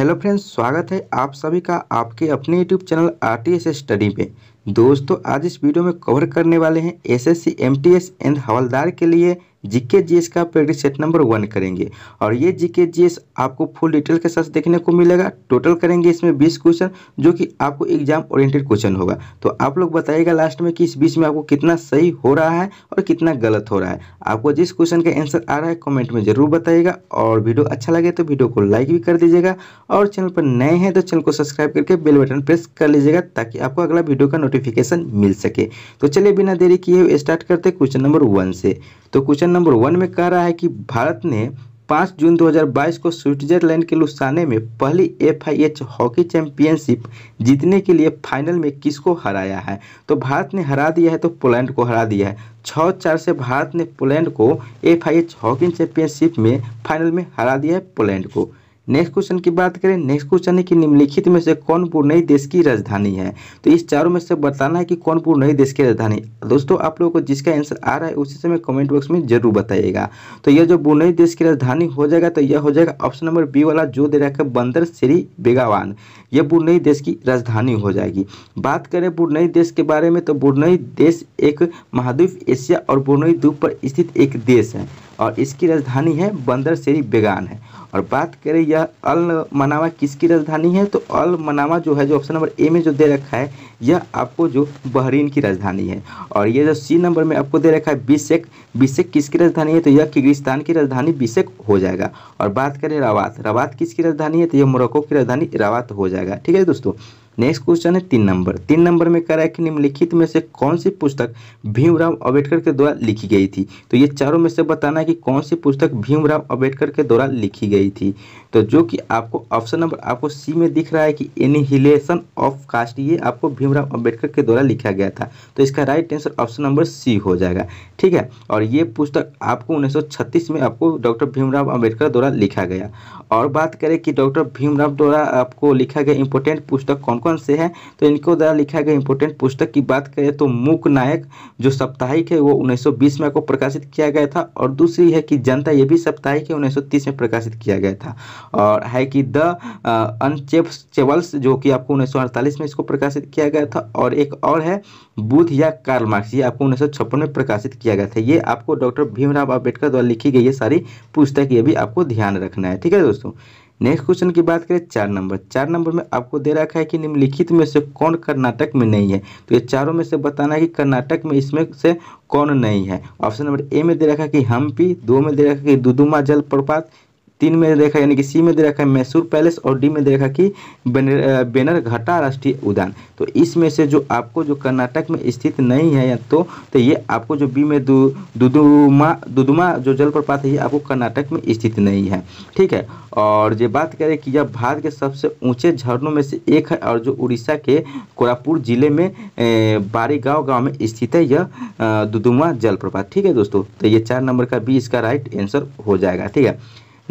Hello friends स्वागत है आप सभी का आपके अपने YouTube channel R T S study पे दोस्तों आज इस वीडियो में कवर करने वाले हैं एसएससी एमटीएस एंड हवलदार के लिए जीके जीएस का प्रैक्टिस सेट नंबर वन करेंगे और ये जीके जीएस आपको फुल डिटेल के साथ देखने को मिलेगा टोटल करेंगे इसमें बीस क्वेश्चन जो कि आपको एग्जाम ओरिएंटेड क्वेश्चन होगा तो आप लोग बताइएगा लास्ट में कि इस बीच में आपको कितना सही हो रहा है और कितना गलत हो रहा है आपको जिस क्वेश्चन का आंसर आ रहा है कॉमेंट में जरूर बताइएगा और वीडियो अच्छा लगे तो वीडियो को लाइक भी कर दीजिएगा और चैनल पर नए हैं तो चैनल को सब्सक्राइब करके बेल बटन प्रेस कर लीजिएगा ताकि आपको अगला वीडियो का नोटिफिकेशन मिल सके तो चलिए बिना देरी किए स्टार्ट करते क्वेश्चन नंबर वन से तो क्वेश्चन नंबर वन में कह रहा है कि भारत ने 5 जून 2022 को स्विट्जरलैंड के लुसाने में पहली एफ हॉकी चैंपियनशिप जीतने के लिए फाइनल में किसको हराया है तो भारत ने हरा दिया है तो पोलैंड को हरा दिया है छः चार से भारत ने पोलैंड को एफ हॉकी चैंपियनशिप में फाइनल में हरा दिया है पोलैंड को नेक्स्ट क्वेश्चन की बात करें नेक्स्ट क्वेश्चन है कि निम्नलिखित में से कौनपुर नई देश की राजधानी है तो इस चारों में से बताना है कि कौनपुर नई देश की राजधानी दोस्तों आप लोगों को जिसका आंसर आ रहा है उसी समय कमेंट बॉक्स में जरूर बताइएगा तो यह जो बुनई देश की राजधानी हो जाएगा तो यह हो जाएगा ऑप्शन नंबर बी वाला जो दे रखा है बंदर श्री बेगावान यह बुनई देश की राजधानी हो जाएगी बात करें बुनई देश के बारे में तो बुनई देश एक महाद्वीप एशिया और बुनई द्वीप पर स्थित एक देश है और इसकी राजधानी है बंदर श्री बेगान है और बात करें यह अल मनावा किसकी राजधानी है तो अल मनावा जो है जो ऑप्शन नंबर ए में जो दे रखा है यह आपको जो बहरीन की राजधानी है और यह जो सी नंबर में आपको दे रखा है बिसेक बिसेक किसकी राजधानी है तो यह किर्गिस्तान की राजधानी बिसेक हो जाएगा और बात करें रावत रावत किसकी राजधानी है तो यह मोरक्को की राजधानी रावत हो जाएगा ठीक है दोस्तों नेक्स्ट क्वेश्चन है तीन नंबर तीन नंबर में कह रहा है कि निम्नलिखित में से कौन सी पुस्तक भीमराव अम्बेडकर के द्वारा लिखी गई थी तो ये चारों में से बताना है कि कौन सी पुस्तक भीमराव अम्बेडकर के द्वारा लिखी गई थी तो जो कि आपको ऑप्शन नंबर आपको सी में दिख रहा है कि एनिहिलेशन ऑफ कास्ट ये आपको भीमराव अम्बेडकर के द्वारा लिखा गया था तो इसका right answer option number C हो जाएगा ठीक है और ये पुस्तक आपको छत्तीस में आपको डॉक्टर भीमराव अम्बेडकर द्वारा लिखा गया और बात करें कि डॉक्टर भीमराव द्वारा आपको लिखा गया इंपोर्टेंट पुस्तक कौन कौन से हैं तो इनको द्वारा लिखा गया इंपोर्टेंट पुस्तक की बात करें तो मूक नायक जो साप्ताहिक है वो 1920 में आपको प्रकाशित किया गया था और दूसरी है कि जनता ये भी साप्ताहिक है 1930 में प्रकाशित किया गया था और है कि द अनचेबल्स जो कि आपको उन्नीस में इसको प्रकाशित किया गया था और एक और है बुध या कार्ल मार्क्स ये आपको उन्नीस में प्रकाशित किया गया था ये आपको डॉक्टर भीमराव अम्बेडकर द्वारा लिखी गई ये सारी पुस्तक ये भी आपको ध्यान रखना है ठीक है दोस्तों नेक्स्ट क्वेश्चन की बात करें चार नंबर चार नंबर में आपको दे रखा है कि निम्नलिखित में से कौन कर्नाटक में नहीं है तो ये चारों में से बताना है कि कर्नाटक में इसमें से कौन नहीं है ऑप्शन नंबर ए में दे रखा है कि हम्पी दो में दे रखा है कि दुदुमा जलप्रपात तीन में देखा यानी कि सी में दे रखा है मैसूर पैलेस और डी में दे रखा कि बेनर घाटा राष्ट्रीय उद्यान तो इसमें से जो आपको जो कर्नाटक में स्थित नहीं है या तो, तो ये आपको जो बी में दुदुमा दुदुमा जो जलप्रपात है ये आपको कर्नाटक में स्थित नहीं है ठीक है और ये बात करें कि यह भारत के सबसे ऊंचे झरनों में से एक है और जो उड़ीसा के कोरापुर जिले में गाँव गाँव में स्थित है यह दुदुमा जलप्रपात ठीक है दोस्तों तो ये चार नंबर का बी इसका राइट आंसर हो जाएगा ठीक है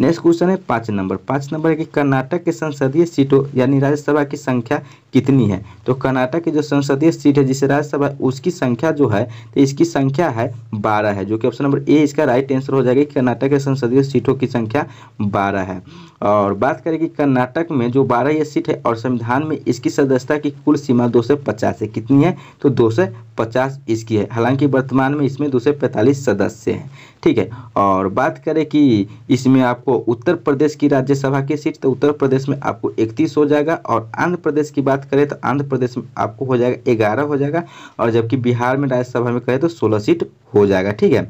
नेक्स्ट क्वेश्चन है पाँच नंबर पाँच नंबर है कि कर्नाटक के संसदीय सीटों यानी राज्यसभा की संख्या कितनी है तो कर्नाटक की जो संसदीय सीट है जिसे राज्यसभा उसकी संख्या जो है तो इसकी संख्या है बारह है जो कि ऑप्शन नंबर ए इसका राइट आंसर हो जाएगा कर्नाटक के संसदीय सीटों की संख्या बारह है और बात करें कि कर्नाटक में जो बारह ये सीट है और संविधान में इसकी सदस्यता की कुल सीमा दो पचास है कितनी है तो दो पचास इसकी है हालांकि वर्तमान में इसमें दो पैंतालीस सदस्य हैं ठीक है और बात करें कि इसमें आपको उत्तर प्रदेश की राज्यसभा की सीट तो उत्तर प्रदेश में आपको इकतीस हो जाएगा और आंध्र प्रदेश की बात बात करें तो आंध्र प्रदेश में आपको हो जाएगा ग्यारह हो जाएगा और जबकि बिहार में राज्यसभा में करें तो सोलह सीट हो जाएगा ठीक है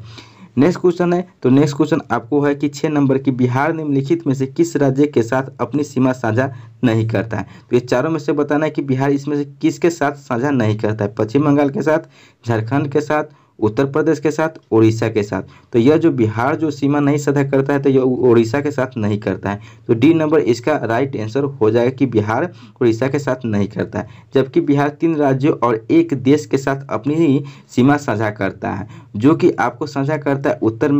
नेक्स्ट क्वेश्चन है तो नेक्स्ट क्वेश्चन आपको है कि छः नंबर की बिहार निम्नलिखित में से किस राज्य के साथ अपनी सीमा साझा नहीं करता है तो ये चारों में से बताना है कि बिहार इसमें से किसके साथ साझा नहीं करता है पश्चिम बंगाल के साथ झारखंड के साथ उत्तर प्रदेश के साथ उड़ीसा के साथ तो यह जो बिहार जो सीमा नहीं सदा करता है तो यह उड़ीसा के साथ नहीं करता है तो डी नंबर इसका राइट आंसर हो जाएगा कि बिहार उड़ीसा के साथ नहीं करता है जबकि बिहार तीन राज्यों और एक देश के साथ अपनी ही सीमा साझा करता है जो कि आपको साझा करता है उत्तर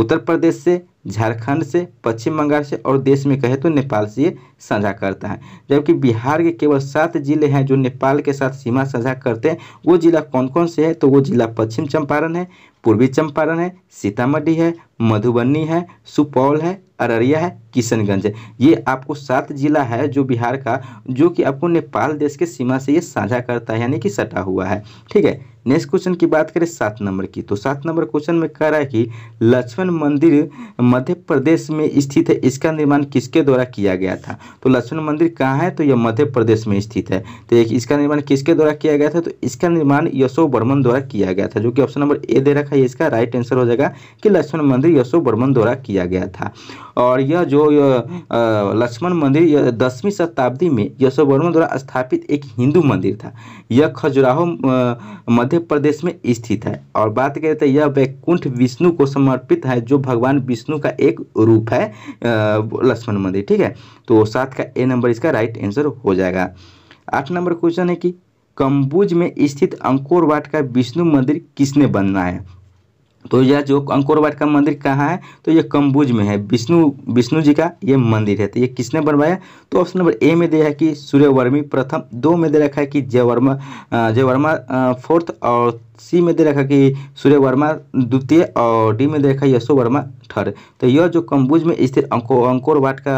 उत्तर प्रदेश से झारखंड से पश्चिम बंगाल से और देश में कहे तो नेपाल से ये साझा करता है जबकि बिहार के केवल सात जिले हैं जो नेपाल के साथ सीमा साझा करते हैं वो जिला कौन कौन से है तो वो जिला पश्चिम चंपारण है पूर्वी चंपारण है सीतामढ़ी है मधुबनी है सुपौल है अररिया है किशनगंज है ये आपको सात जिला है जो बिहार का जो कि आपको नेपाल देश के सीमा से ये साझा करता है यानी कि सटा हुआ है ठीक है नेक्स्ट क्वेश्चन की बात करें सात नंबर की तो सात नंबर क्वेश्चन में कह रहा है कि लक्ष्मण मंदिर मध्य प्रदेश में स्थित है इसका निर्माण किसके द्वारा किया गया था तो लक्ष्मण मंदिर कहाँ है तो यह मध्य प्रदेश में स्थित है तो इसका निर्माण किसके द्वारा किया गया था तो इसका निर्माण यशो वर्मन द्वारा किया गया था जो कि ऑप्शन नंबर ए दे रखा देखा ये इसका राइट आंसर हो जाएगा कि लक्ष्मण मंदिर यशो वर्मन द्वारा किया गया था और यह जो लक्ष्मण मंदिर दसवीं शताब्दी में यशो वर्मन द्वारा स्थापित एक हिंदू मंदिर था यह खजुराहो मध्य प्रदेश में स्थित है और बात करें तो यह वैकुंठ विष्णु को समर्पित है जो भगवान विष्णु का एक रूप है लक्ष्मण मंदिर ठीक है तो सात का ए नंबर इसका राइट आंसर हो जाएगा आठ नंबर क्वेश्चन है कि कंबुज में स्थित अंकोरवाट का विष्णु मंदिर किसने बनना है तो यह जो अंकोर वाट का मंदिर कहाँ है तो ये कंबुज में है विष्णु विष्णु जी का ये मंदिर है तो ये किसने बनवाया तो ऑप्शन नंबर ए में दिया है कि सूर्यवर्मी प्रथम दो में दे रखा है कि जयवर्मा जयवर्मा फोर्थ और सी में दे रखा कि सूर्य वर्मा द्वितीय और डी में दे रखा यशो वर्मा थर्ड तो यह जो कम्बुज में स्थित अंको अंकोर वाट का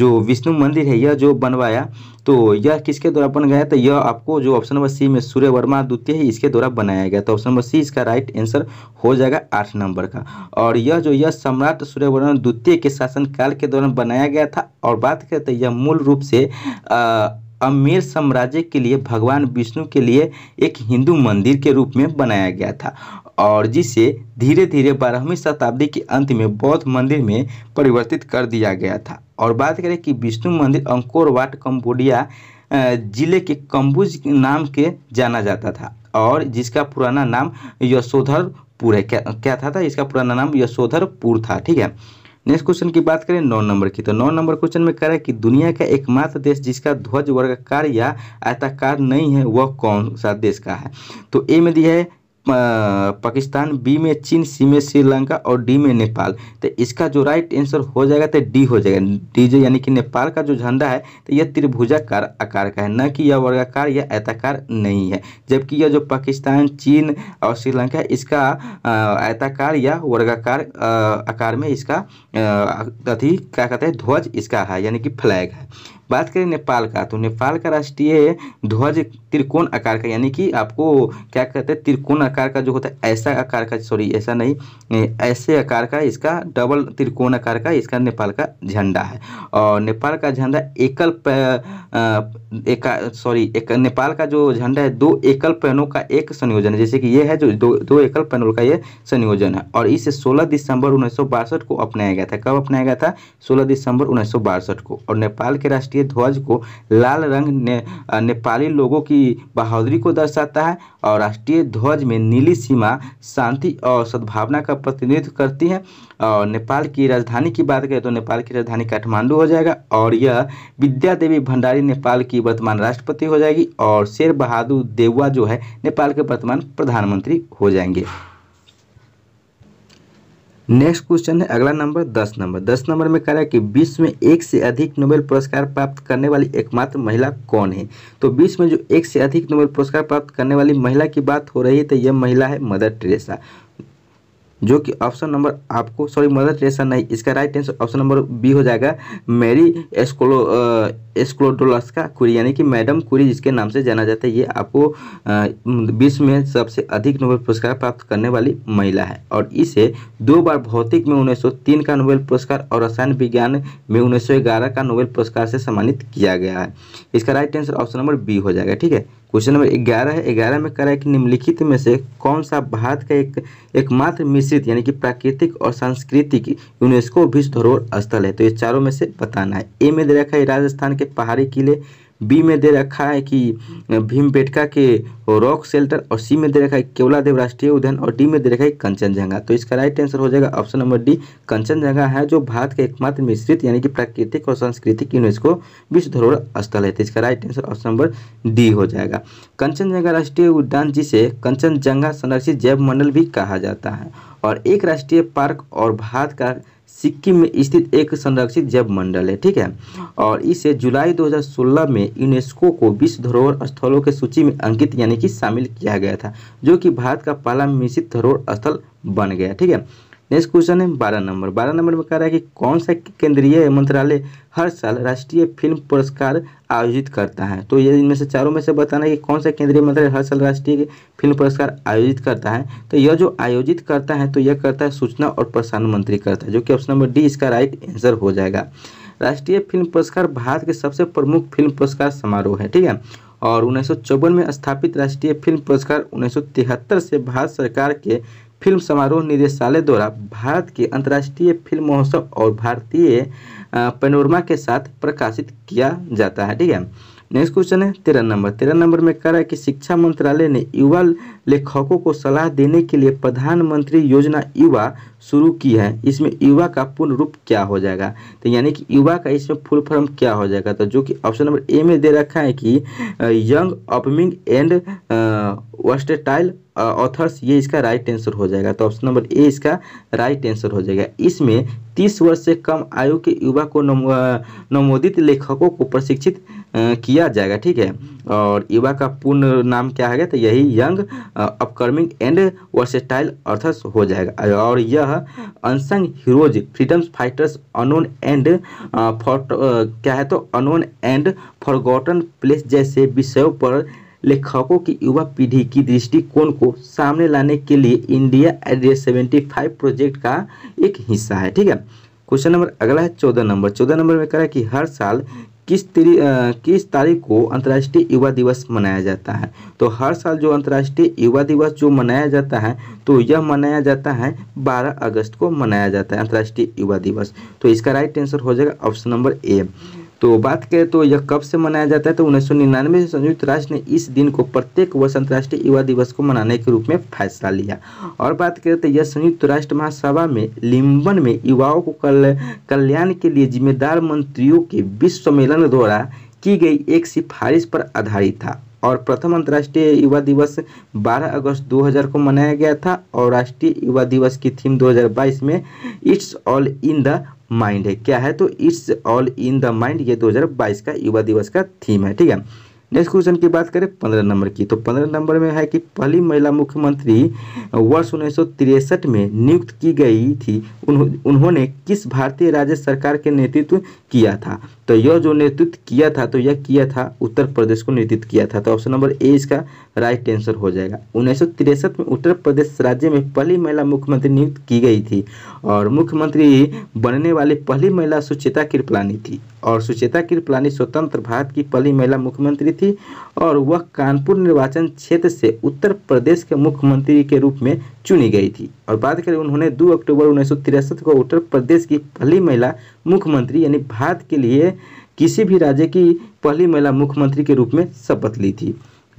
जो विष्णु मंदिर है यह जो बनवाया तो यह किसके द्वारा बन गया तो यह आपको जो ऑप्शन नंबर सी में सूर्य वर्मा द्वितीय है इसके द्वारा बनाया गया तो ऑप्शन नंबर सी इसका राइट आंसर हो जाएगा आठ नंबर का और यह जो यह सम्राट सूर्यवर्मा द्वितीय के शासनकाल के दौरान बनाया गया था और बात करें तो यह मूल रूप से आ, अमेर साम्राज्य के लिए भगवान विष्णु के लिए एक हिंदू मंदिर के रूप में बनाया गया था और जिसे धीरे धीरे बारहवीं शताब्दी के अंत में बौद्ध मंदिर में परिवर्तित कर दिया गया था और बात करें कि विष्णु मंदिर अंकोरवाट कंबोडिया जिले के कंबुज नाम के जाना जाता था और जिसका पुराना नाम यशोधरपुर है क्या क्या था, था इसका पुराना नाम यशोधरपुर था ठीक है नेक्स्ट क्वेश्चन की बात करें नौ नंबर की तो नौ नंबर क्वेश्चन में कह रहा है कि दुनिया का एकमात्र देश जिसका ध्वज वर्गकार या आयताकार नहीं है वह कौन सा देश का है तो ए में दिया है पाकिस्तान बी में चीन सी में श्रीलंका और डी में नेपाल तो इसका जो राइट आंसर हो जाएगा तो डी हो जाएगा डी जो यानी कि नेपाल का जो झंडा है तो यह त्रिभुजाकार आकार का है न कि यह वर्गाकार या आयताकार नहीं है जबकि यह जो पाकिस्तान चीन और श्रीलंका इसका आयताकार या वर्गाकार आकार में इसका अति क्या कहते हैं ध्वज इसका है यानी कि फ्लैग है बात करें नेपाल का तो नेपाल का राष्ट्रीय ध्वज त्रिकोण आकार का यानी कि आपको क्या कहते हैं त्रिकोण आकार का जो होता है ऐसा आकार का सॉरी ऐसा नहीं ऐसे आकार का इसका डबल त्रिकोण आकार का इसका नेपाल का झंडा है और नेपाल का झंडा एकल एक सॉरी एक नेपाल का जो झंडा है दो एकल पैनों का एक संयोजन है जैसे कि ये है जो दो दो एकल पैनों का ये संयोजन है और इसे 16 दिसंबर उन्नीस को अपनाया गया था कब अपनाया गया था 16 दिसंबर उन्नीस को और नेपाल के राष्ट्रीय ध्वज को लाल रंग ने, नेपाली लोगों की की बहादुरी को दर्शाता है और राष्ट्रीय ध्वज में नीली सीमा शांति और सद्भावना का प्रतिनिधित्व करती है और नेपाल की राजधानी की बात करें तो नेपाल की राजधानी काठमांडू हो जाएगा और यह विद्या देवी भंडारी नेपाल की वर्तमान राष्ट्रपति हो जाएगी और शेर बहादुर देवा जो है नेपाल के वर्तमान प्रधानमंत्री हो जाएंगे नेक्स्ट क्वेश्चन है अगला नंबर दस नंबर दस नंबर में कह रहा है कि विश्व में एक से अधिक नोबेल पुरस्कार प्राप्त करने वाली एकमात्र महिला कौन है तो विश्व में जो एक से अधिक नोबेल पुरस्कार प्राप्त करने वाली महिला की बात हो रही है तो यह महिला है मदर टेरेसा जो कि ऑप्शन नंबर आपको सॉरी मदर टेरेसा नहीं इसका right answer option number B हो जाएगा मैरी एस्कोलो एस्कोलोडोलस का कुरी यानी कि मैडम कुरी जिसके नाम से जाना जाता है ये आपको विश्व में सबसे अधिक नोबेल पुरस्कार प्राप्त करने वाली महिला है और इसे दो बार भौतिक में 1903 का नोबेल पुरस्कार और रसायन विज्ञान में उन्नीस का नोबेल पुरस्कार से सम्मानित किया गया है इसका right answer option number B हो जाएगा ठीक है क्वेश्चन नंबर ग्यारह है ग्यारह में करा है कि निम्नलिखित में से कौन सा भारत का एक एकमात्र मिस मिश्रित यानी कि प्राकृतिक और सांस्कृतिक यूनेस्को विश्व धरोहर स्थल है तो ये चारों में से बताना है ए में दे रखा है राजस्थान के पहाड़ी किले बी में दे रखा है कि भीमबेटका के रॉक शेल्टर और सी में दे रखा है केवला देव राष्ट्रीय उद्यान और डी में दे रखा है कंचनजंगा तो इसका राइट आंसर हो जाएगा ऑप्शन नंबर डी कंचनजंगा है जो भारत के एकमात्र मिश्रित यानी कि प्राकृतिक और सांस्कृतिक यूनेस्को विश्व धरोहर स्थल है तो इसका right answer option number D हो जाएगा कंचनजंगा राष्ट्रीय उद्यान जिसे कंचनजंगा संरक्षित जैव मंडल भी कहा जाता है और एक राष्ट्रीय पार्क और भारत का सिक्किम में स्थित एक संरक्षित जैव मंडल है ठीक है हाँ। और इसे जुलाई 2016 में यूनेस्को को विश्व धरोहर स्थलों के सूची में अंकित यानी कि शामिल किया गया था जो कि भारत का पहला मिश्रित धरोहर स्थल बन गया ठीक है नेक्स्ट क्वेश्चन है बारह नंबर बारह नंबर में कह रहा है कि कौन सा केंद्रीय मंत्रालय हर साल राष्ट्रीय फिल्म पुरस्कार आयोजित करता है तो ये इनमें से चारों में से बताना है कि कौन सा केंद्रीय मंत्रालय हर साल राष्ट्रीय फिल्म पुरस्कार आयोजित करता है तो यह जो आयोजित करता है तो यह करता है सूचना और प्रसारण मंत्री करता है जो कि ऑप्शन नंबर डी इसका राइट आंसर हो जाएगा राष्ट्रीय फिल्म पुरस्कार भारत के सबसे प्रमुख फिल्म पुरस्कार समारोह है ठीक है और उन्नीस में स्थापित राष्ट्रीय फिल्म पुरस्कार उन्नीस से भारत सरकार के फिल्म समारोह निदेशालय द्वारा भारत के अंतर्राष्ट्रीय फिल्म महोत्सव और भारतीय पेनोरमा के साथ प्रकाशित किया जाता है ठीक है नेक्स्ट क्वेश्चन है तेरह नंबर तेरह नंबर में कह रहा है कि शिक्षा मंत्रालय ने युवा लेखकों को सलाह देने के लिए प्रधानमंत्री योजना युवा शुरू की है इसमें युवा का पूर्ण रूप क्या हो जाएगा तो यानी कि युवा का इसमें फुल फॉर्म क्या हो जाएगा तो जो कि ऑप्शन नंबर ए में दे रखा है कि young upcoming and versatile authors ये इसका राइट आंसर हो जाएगा तो ऑप्शन नंबर ए इसका राइट आंसर हो जाएगा इसमें तीस वर्ष से कम आयु के युवा को नमोदित लेखकों को प्रशिक्षित किया जाएगा ठीक है और युवा का पूर्ण नाम क्या है तो यही यंग अपकमिंग एंड वर्सेटाइल अर्थस हो जाएगा और यह unsung heroes freedom fighters unknown and fought क्या है तो अनोन एंड फॉरगॉटन प्लेस जैसे विषयों पर लेखकों की युवा पीढ़ी की दृष्टिकोण को सामने लाने के लिए India address seventy five project का एक हिस्सा है ठीक है क्वेश्चन नंबर अगला है चौदह नंबर चौदह नंबर में कह रहा है कि हर साल किस तरी किस तारीख को अंतर्राष्ट्रीय युवा दिवस मनाया जाता है तो हर साल जो अंतर्राष्ट्रीय युवा दिवस जो मनाया जाता है तो यह मनाया जाता है 12 अगस्त को मनाया जाता है अंतर्राष्ट्रीय युवा दिवस तो इसका राइट आंसर हो जाएगा ऑप्शन नंबर ए तो बात करें तो यह कब से मनाया जाता है तो उन्नीस से संयुक्त राष्ट्र ने इस दिन को प्रत्येक वर्ष अंतर्राष्ट्रीय युवा दिवस को मनाने के रूप में फैसला लिया और बात करें तो यह संयुक्त राष्ट्र महासभा में लिम्बन में युवाओं को कल्याण के लिए जिम्मेदार मंत्रियों के विश्व सम्मेलन द्वारा की गई एक सिफारिश पर आधारित था और प्रथम अंतर्राष्ट्रीय युवा दिवस 12 अगस्त 2000 को मनाया गया था और राष्ट्रीय युवा दिवस की थीम 2022 में it's all in the mind है क्या है तो it's all in the mind ये 2022 का युवा दिवस का थीम है ठीक है नेक्स्ट क्वेश्चन की बात करें पंद्रह नंबर की तो पंद्रह नंबर में है कि पहली महिला मुख्यमंत्री वर्ष उन्नीस में नियुक्त की गई थी उन्हों, उन्होंने किस भारतीय राज्य सरकार के नेतृत्व किया था तो यह जो नेतृत्व किया था तो यह किया था उत्तर प्रदेश को नेतृत्व किया था तो ऑप्शन नंबर ए इसका राइट आंसर हो जाएगा उन्नीस में उत्तर प्रदेश राज्य में पहली महिला मुख्यमंत्री नियुक्त की गई थी और मुख्यमंत्री बनने वाली पहली महिला सुचेता कृपलानी थी और सुचेता कृपलानी स्वतंत्र भारत की पहली महिला मुख्यमंत्री थी और वह कानपुर निर्वाचन क्षेत्र से उत्तर प्रदेश के मुख्यमंत्री के रूप में चुनी गई थी और बात करें उन्होंने 2 अक्टूबर उन्नीस को उत्तर प्रदेश की पहली महिला मुख्यमंत्री यानी भारत के लिए किसी भी राज्य की पहली महिला मुख्यमंत्री के रूप में शपथ ली थी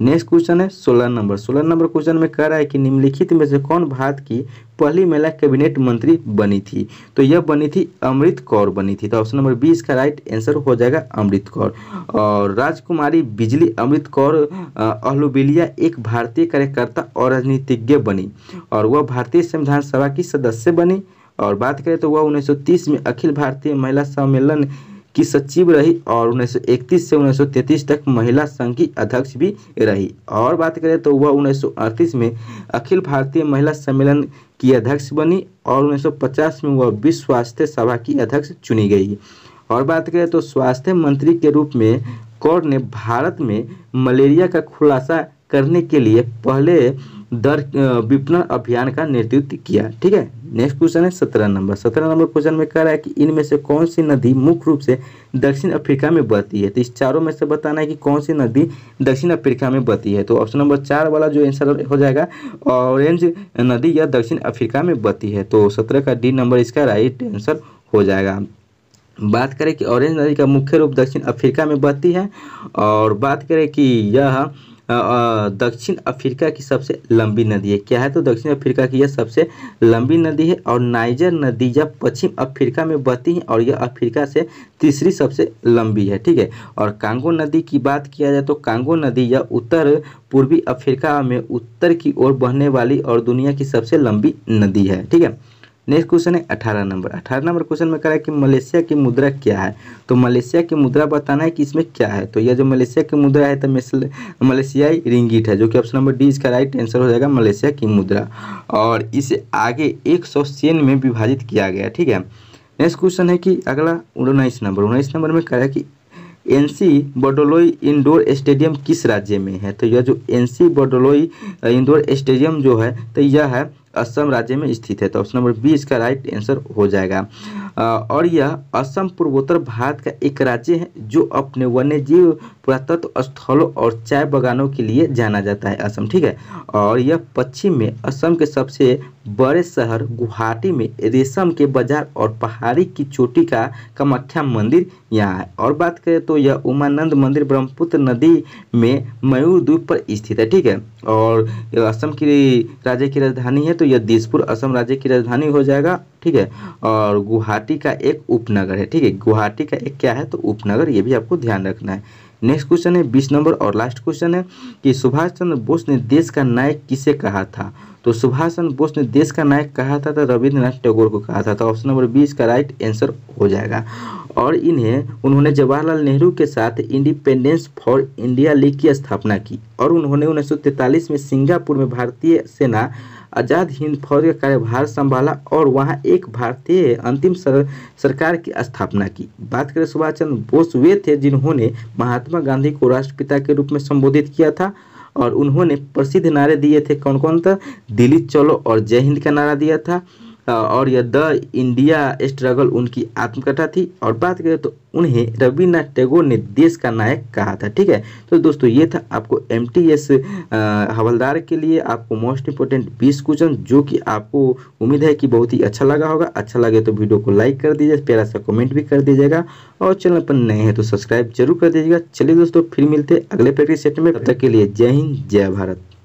नेक्स्ट क्वेश्चन है सोलह नंबर सोलह नंबर क्वेश्चन में कह रहा है कि निम्नलिखित में से कौन भारत की पहली महिला कैबिनेट मंत्री बनी थी तो यह बनी थी अमृत कौर बनी थी तो ऑप्शन नंबर बी इसका राइट आंसर हो जाएगा अमृत कौर और राजकुमारी बिजली अमृत कौर अहलुबिलिया एक भारतीय कार्यकर्ता और राजनीतिज्ञ बनी और वह भारतीय संविधान सभा की सदस्य बनी और बात करें तो वह उन्नीस में अखिल भारतीय महिला सम्मेलन की सचिव रही और 1931 से 1933 तक महिला संघ की अध्यक्ष भी रही और बात करें तो वह 1938 में अखिल भारतीय महिला सम्मेलन की अध्यक्ष बनी और 1950 में वह विश्व स्वास्थ्य सभा की अध्यक्ष चुनी गई और बात करें तो स्वास्थ्य मंत्री के रूप में कौर ने भारत में मलेरिया का खुलासा करने के लिए पहले दर विपणन अभियान का नेतृत्व किया ठीक है नेक्स्ट क्वेश्चन है सत्रह नंबर सत्रह नंबर क्वेश्चन में कह रहा है कि इनमें से कौन सी नदी मुख्य रूप से दक्षिण अफ्रीका में बहती है तो इस चारों में से बताना है कि कौन सी नदी दक्षिण अफ्रीका में बहती है तो ऑप्शन नंबर चार वाला जो आंसर हो जाएगा ऑरेंज नदी यह दक्षिण अफ्रीका में बहती है तो सत्रह का डी नंबर इसका राइट आंसर हो जाएगा बात करें कि ऑरेंज नदी का मुख्य रूप दक्षिण अफ्रीका में बहती है और बात करें कि यह दक्षिण अफ्रीका की सबसे लंबी नदी है क्या है तो दक्षिण अफ्रीका की यह सबसे लंबी नदी है और नाइजर नदी यह पश्चिम अफ्रीका में बहती है और यह अफ्रीका से तीसरी सबसे लंबी है ठीक है और कांगो नदी की बात किया जाए तो कांगो नदी यह उत्तर पूर्वी अफ्रीका में उत्तर की ओर बहने वाली और दुनिया की सबसे लंबी नदी है ठीक है नेक्स्ट क्वेश्चन है अठारह नंबर अठारह नंबर क्वेश्चन में कह रहा है कि मलेशिया की मुद्रा क्या है तो मलेशिया की मुद्रा बताना है कि इसमें क्या है तो यह जो मलेशिया की मुद्रा है तो मलेशियाई रिंगिट है जो कि ऑप्शन नंबर डी इसका राइट आंसर हो जाएगा मलेशिया की मुद्रा और इसे आगे एक में विभाजित किया गया ठीक है नेक्स्ट क्वेश्चन है कि अगला उन्नीस नंबर उन्नीस नंबर में कह रहा है कि एनसी बडोलोई इंडोर स्टेडियम किस राज्य में है तो यह जो एनसी बडोलोई इंडोर स्टेडियम जो है तो यह है असम राज्य में स्थित है तो ऑप्शन नंबर बी इसका राइट आंसर हो जाएगा और यह असम पूर्वोत्तर भारत का एक राज्य है जो अपने वन्यजीव पुरातत्व स्थलों और चाय बगानों के लिए जाना जाता है असम ठीक है और यह पश्चिम में असम के सबसे बड़े शहर गुवाहाटी में रेशम के बाजार और पहाड़ी की चोटी का कमाख्या मंदिर यहाँ है और बात करें तो यह उमानंद मंदिर ब्रह्मपुत्र नदी में मयूर द्वीप पर स्थित है ठीक है और असम की राज्य की राजधानी है तो यह दिसपुर असम राज्य की राजधानी हो जाएगा ठीक है और गुवाहाटी का एक उपनगर है ठीक है गुवाहाटी का एक क्या है तो उपनगर ये भी आपको ध्यान रखना है नेक्स्ट क्वेश्चन है बीस नंबर और लास्ट क्वेश्चन है कि सुभाष चंद्र बोस ने देश का नायक किसे कहा था तो सुभाष चंद्र बोस ने देश का नायक कहा था तो रविंद्रनाथ टैगोर को कहा था तो ऑप्शन नंबर बीस का राइट आंसर हो जाएगा और इन्हें उन्होंने जवाहरलाल नेहरू के साथ इंडिपेंडेंस फॉर इंडिया लीग की स्थापना की और उन्होंने उन्नीस में सिंगापुर में भारतीय सेना आज़ाद हिंद फौज का कार्यभार संभाला और वहाँ एक भारतीय अंतिम सर, सरकार की स्थापना की बात करें सुभाष चंद्र बोस वे थे जिन्होंने महात्मा गांधी को राष्ट्रपिता के रूप में संबोधित किया था और उन्होंने प्रसिद्ध नारे दिए थे कौन कौन था दिल्ली चलो और जय हिंद का नारा दिया था और यह द इंडिया स्ट्रगल उनकी आत्मकथा थी और बात करें तो उन्हें रविन्द्रनाथ टैगोर ने देश का नायक कहा था ठीक है तो दोस्तों ये था आपको एम टी एस हवलदार के लिए आपको मोस्ट इंपोर्टेंट बीस क्वेश्चन जो कि आपको उम्मीद है कि बहुत ही अच्छा लगा होगा अच्छा लगे तो वीडियो को लाइक कर दीजिए प्यारा सा कमेंट भी कर दीजिएगा और चैनल पर नए हैं तो सब्सक्राइब जरूर कर दीजिएगा चलिए दोस्तों फिर मिलते हैं अगले प्रैक्टिस सेट में तब तक के लिए जय हिंद जय भारत